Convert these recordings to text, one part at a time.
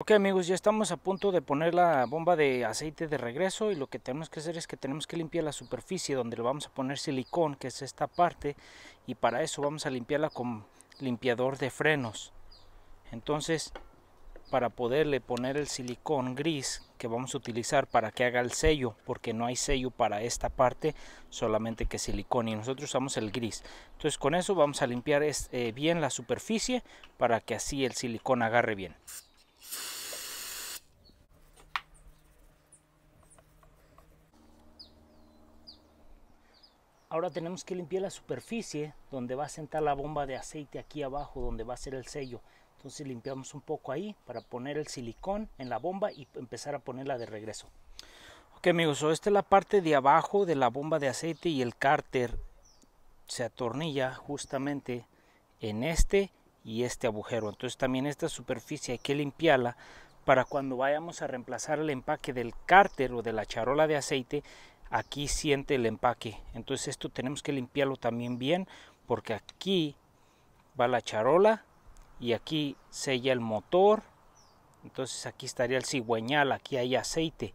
Ok amigos, ya estamos a punto de poner la bomba de aceite de regreso y lo que tenemos que hacer es que tenemos que limpiar la superficie donde le vamos a poner silicón, que es esta parte, y para eso vamos a limpiarla con limpiador de frenos. Entonces, para poderle poner el silicón gris que vamos a utilizar para que haga el sello, porque no hay sello para esta parte, solamente que silicón, y nosotros usamos el gris. Entonces con eso vamos a limpiar eh, bien la superficie para que así el silicón agarre bien. Ahora tenemos que limpiar la superficie donde va a sentar la bomba de aceite aquí abajo donde va a ser el sello. Entonces limpiamos un poco ahí para poner el silicón en la bomba y empezar a ponerla de regreso. Ok amigos, esta es la parte de abajo de la bomba de aceite y el cárter se atornilla justamente en este y este agujero. Entonces también esta superficie hay que limpiarla para cuando vayamos a reemplazar el empaque del cárter o de la charola de aceite aquí siente el empaque. Entonces esto tenemos que limpiarlo también bien porque aquí va la charola y aquí sella el motor. Entonces aquí estaría el cigüeñal, aquí hay aceite.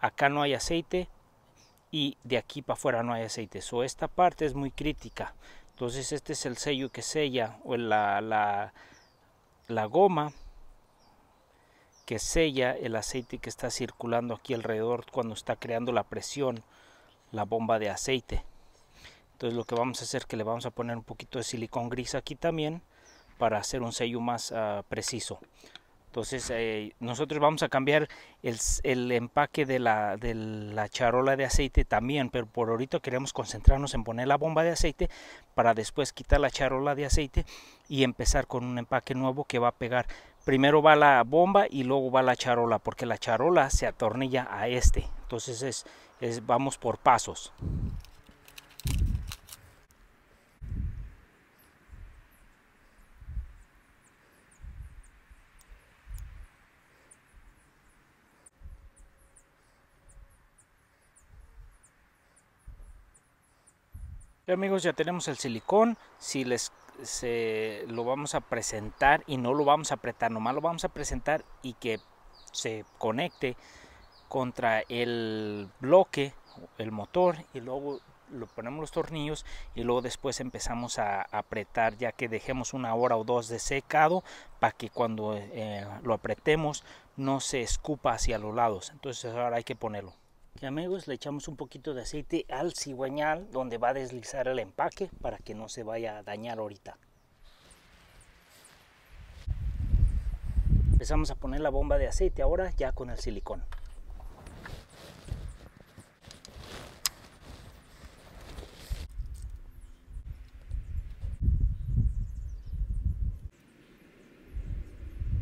Acá no hay aceite y de aquí para afuera no hay aceite. So, esta parte es muy crítica. Entonces este es el sello que sella o la, la, la goma que sella el aceite que está circulando aquí alrededor cuando está creando la presión la bomba de aceite entonces lo que vamos a hacer es que le vamos a poner un poquito de silicón gris aquí también para hacer un sello más ah, preciso entonces eh, nosotros vamos a cambiar el, empaque de la, de la, charola de aceite también, pero por ahorita queremos concentrarnos en poner la bomba de aceite para después quitar la charola de aceite y empezar con un empaque nuevo que va a pegar primero va la bomba y luego va la charola porque la charola se atornilla a este entonces es, es vamos por pasos amigos ya tenemos el silicón si les se, lo vamos a presentar y no lo vamos a apretar, nomás lo vamos a presentar y que se conecte contra el bloque, el motor y luego lo ponemos los tornillos y luego después empezamos a apretar ya que dejemos una hora o dos de secado para que cuando eh, lo apretemos no se escupa hacia los lados entonces ahora hay que ponerlo que amigos, le echamos un poquito de aceite al cigüeñal donde va a deslizar el empaque para que no se vaya a dañar ahorita. Empezamos a poner la bomba de aceite ahora ya con el silicón.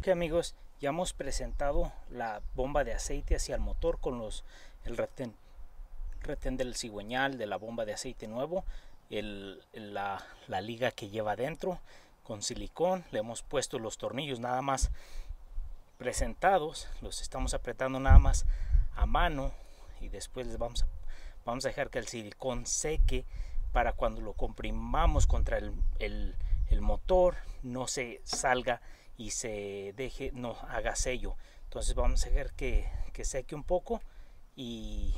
Ok amigos, ya hemos presentado la bomba de aceite hacia el motor con los el retén del cigüeñal de la bomba de aceite nuevo la, liga que lleva dentro con silicón le hemos puesto los tornillos nada más presentados los estamos apretando nada más a mano y después les vamos a, dejar que el silicón seque para cuando lo comprimamos contra el motor no se salga y se deje, no haga sello. Entonces vamos a dejar que, que seque un poco y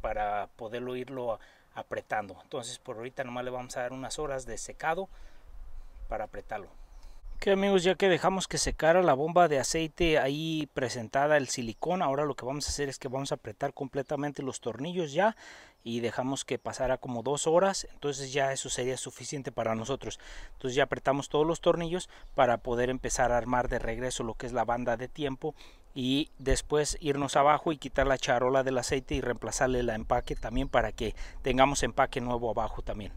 para poderlo irlo apretando. Entonces por ahorita nomás le vamos a dar unas horas de secado para apretarlo. Ok amigos, ya que dejamos que secara la bomba de aceite ahí presentada el silicón, ahora lo que vamos a hacer es que vamos a apretar completamente los tornillos ya y dejamos que pasara como dos horas, entonces ya eso sería suficiente para nosotros. Entonces ya apretamos todos los tornillos para poder empezar a armar de regreso lo que es la banda de tiempo y después irnos abajo y quitar la charola del aceite y reemplazarle la empaque también para que tengamos empaque nuevo abajo también.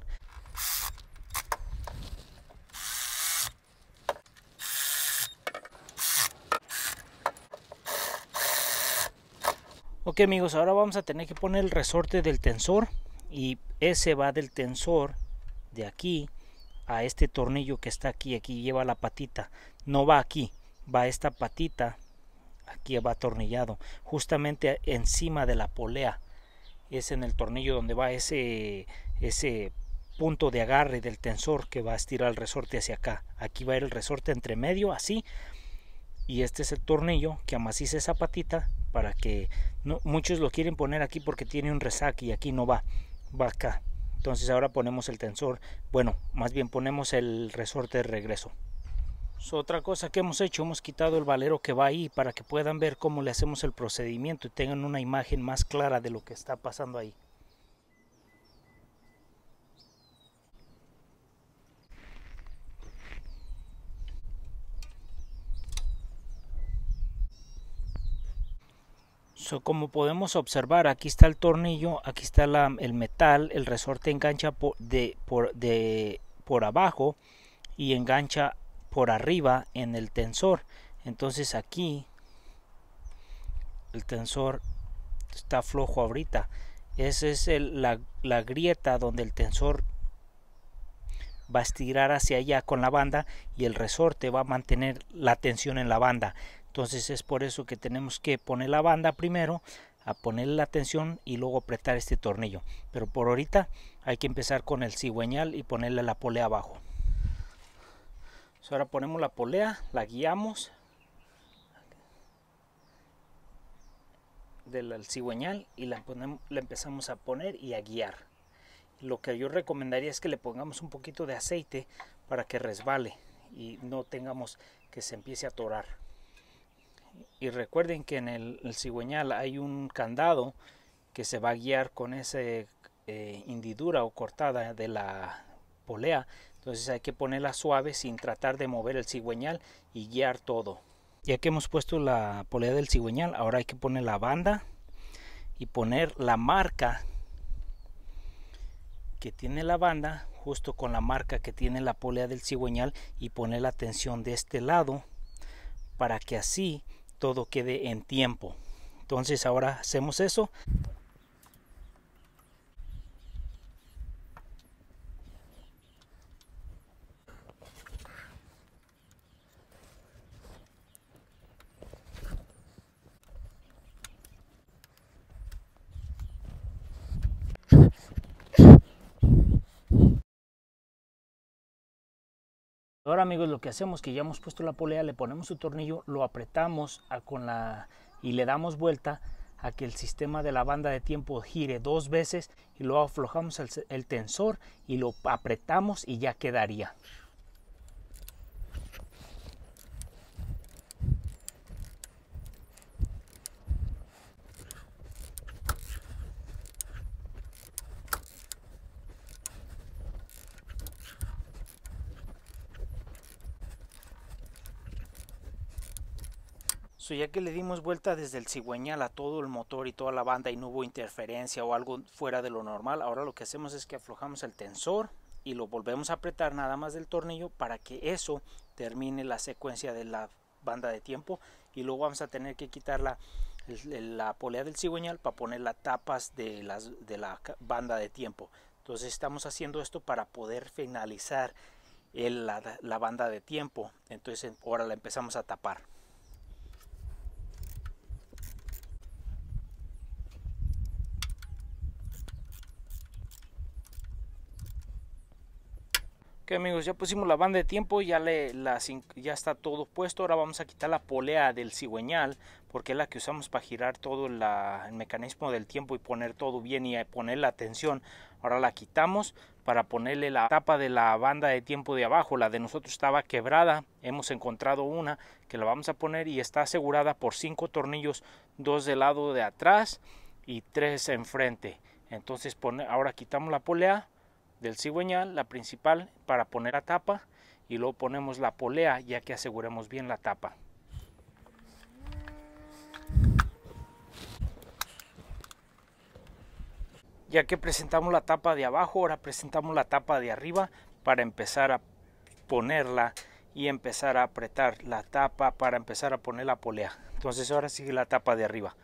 Ok amigos, ahora vamos a tener que poner el resorte del tensor y ese va del tensor de aquí a este tornillo que está aquí, aquí lleva la patita, no va aquí, va esta patita, aquí va atornillado, justamente encima de la polea, es en el tornillo donde va ese, ese punto de agarre del tensor que va a estirar el resorte hacia acá, aquí va el resorte entre medio, así, y este es el tornillo que amaciza esa patita para que muchos lo quieren poner aquí porque tiene un resac y aquí no va, va acá. Entonces ahora ponemos el tensor, bueno, más bien ponemos el resorte de regreso. otra cosa que hemos hecho, hemos quitado el valero que va ahí para que puedan ver cómo le hacemos el procedimiento y tengan una imagen más clara de lo que está pasando ahí. como podemos observar, aquí está el tornillo, aquí está el metal, el resorte engancha por, de, por, abajo y engancha por arriba en el tensor. Entonces aquí el tensor está flojo ahorita. Esa es la grieta donde el tensor va a estirar hacia allá con la banda y el resorte va a mantener la tensión en la banda. Entonces es por eso que tenemos que poner la banda primero, a ponerle la tensión y luego apretar este tornillo. Pero por ahorita hay que empezar con el cigüeñal y ponerle la polea abajo. ahora ponemos la polea, la guiamos del cigüeñal y la, la empezamos a poner y a guiar. Lo que yo recomendaría es que le pongamos un poquito de aceite para que resbale y no tengamos que se empiece a atorar y recuerden que en el, cigüeñal hay un candado que se va a guiar con esa eh, hendidura o cortada de la polea. Entonces hay que ponerla suave sin tratar de mover el cigüeñal y guiar todo. Ya que hemos puesto la polea del cigüeñal, ahora hay que poner la banda y poner la marca que tiene la banda justo con la marca que tiene la polea del cigüeñal y poner la tensión de este lado para que así todo quede en tiempo. Entonces ahora hacemos eso. Ahora amigos lo que hacemos que ya hemos puesto la polea, le ponemos su tornillo, lo apretamos con la, y le damos vuelta a que el sistema de la banda de tiempo gire dos veces y luego aflojamos el, el tensor y lo apretamos y ya quedaría. ya que le dimos vuelta desde el cigüeñal a todo el motor y toda la banda y no hubo interferencia o algo fuera de lo normal, ahora lo que hacemos es que aflojamos el tensor y lo volvemos a apretar nada más del tornillo para que eso termine la secuencia de la banda de tiempo y luego vamos a tener que quitar la, polea del cigüeñal para poner las tapas de, las, de la banda de tiempo. Entonces estamos haciendo esto para poder finalizar la banda de tiempo. Entonces ahora la empezamos a tapar. Ok amigos, ya pusimos la banda de tiempo, ya, le, la, ya está todo puesto. Ahora vamos a quitar la polea del cigüeñal porque es la que usamos para girar todo el mecanismo del tiempo y poner todo bien y eh, poner la tensión. Ahora la quitamos para ponerle la tapa de la banda de tiempo de abajo. La de nosotros estaba quebrada, hemos encontrado una que la vamos a poner y está asegurada por cinco tornillos, dos del lado de atrás y tres enfrente. Entonces ahora quitamos la polea del cigüeñal, la principal para poner la tapa y luego ponemos la polea ya que aseguremos bien la tapa. Ya que presentamos la tapa de abajo, ahora presentamos la tapa de arriba para empezar a ponerla y empezar a apretar la tapa para empezar a poner la polea. Entonces ahora sigue la tapa de arriba.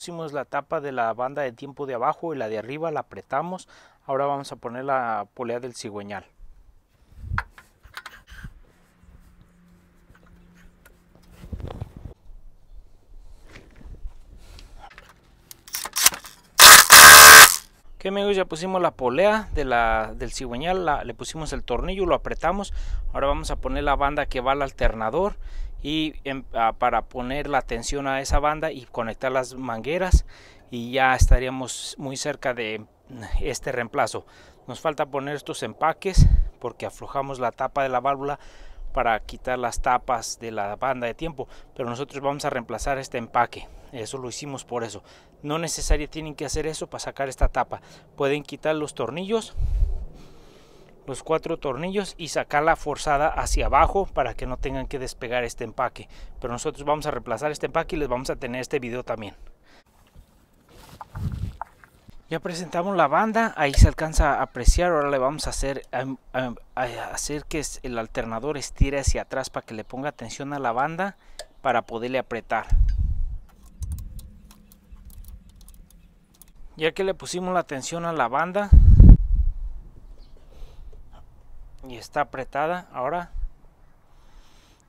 Pusimos la tapa de la banda de tiempo de abajo y la de arriba la apretamos. Ahora vamos a poner la polea del cigüeñal. Ok amigos, ya pusimos la polea del cigüeñal, le pusimos el tornillo, lo apretamos. Ahora vamos a poner la banda que va al alternador y em, ah, para poner la tensión a esa banda y conectar las mangueras y ya estaríamos muy cerca de mm, este reemplazo. Nos falta poner estos empaques porque aflojamos la tapa de la válvula para quitar las tapas de la banda de tiempo, pero nosotros vamos a reemplazar este empaque. Eso lo hicimos por eso. No necesariamente tienen que hacer eso para sacar esta tapa. Pueden quitar los tornillos los cuatro tornillos y sacarla forzada hacia abajo para que no tengan que despegar este empaque. Pero nosotros vamos a reemplazar este empaque y les vamos a tener este video también. Ya presentamos la banda, ahí se alcanza a apreciar, ahora le vamos a hacer, em, em, a, hacer que el alternador estire hacia atrás para que le ponga tensión a la banda para poderle apretar. Ya que le pusimos la tensión a la banda, y está apretada ahora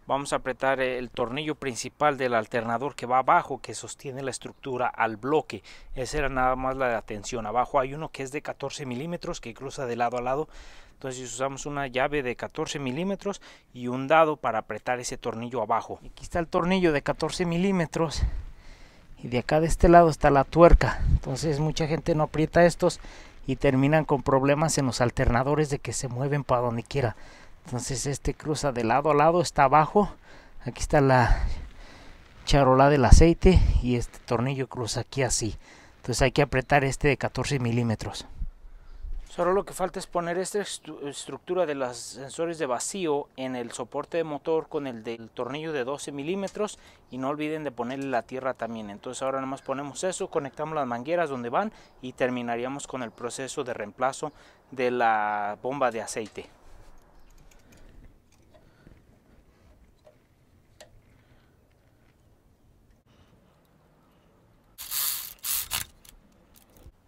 vamos a apretar el tornillo principal del alternador que va abajo que sostiene la estructura al bloque esa era nada más la de atención abajo hay uno que es de 14 milímetros que cruza de lado a lado entonces usamos una llave de 14 milímetros y un dado para apretar ese tornillo abajo aquí está el tornillo de 14 milímetros y de acá de este lado está la tuerca entonces mucha gente no aprieta estos y terminan con problemas en los alternadores de que se mueven para donde quiera. Entonces este cruza de lado a lado, está abajo. Aquí está la charola del aceite y este tornillo cruza aquí así. Entonces hay que apretar este de 14 milímetros. Solo lo que falta es poner esta estructura de los sensores de vacío en el soporte de motor con el del tornillo de 12 milímetros y no olviden de ponerle la tierra también. Entonces ahora más ponemos eso, conectamos las mangueras donde van y terminaríamos con el proceso de reemplazo de la bomba de aceite.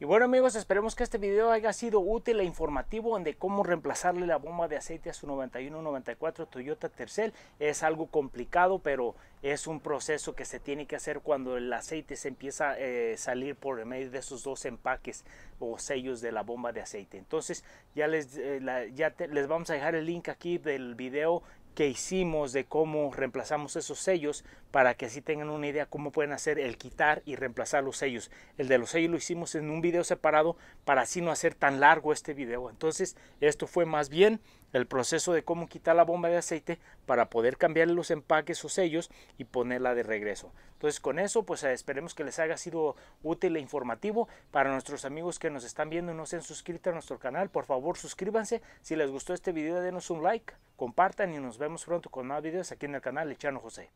Y bueno amigos, esperemos que este video haya sido útil e informativo de cómo reemplazarle la bomba de aceite a su 91 94 Toyota Tercel. Es algo complicado, pero es un proceso que se tiene que hacer cuando el aceite se empieza a eh, salir por medio de esos dos empaques o sellos de la bomba de aceite. Entonces ya les, eh, ya les vamos a dejar el link aquí del video que hicimos de cómo reemplazamos esos sellos para que así tengan una idea cómo pueden hacer el quitar y reemplazar los sellos. El de los sellos lo hicimos en un video separado para así no hacer tan largo este video. Entonces esto fue más bien el proceso de cómo quitar la bomba de aceite para poder cambiar los empaques o sellos y ponerla de regreso. Entonces con eso pues eh, esperemos que les haya sido útil e informativo. Para nuestros amigos que nos están viendo y no se han suscrito a nuestro canal, por favor suscríbanse. Si les gustó este video denos un like, compartan y nos vemos pronto con más videos aquí en el canal Echano José.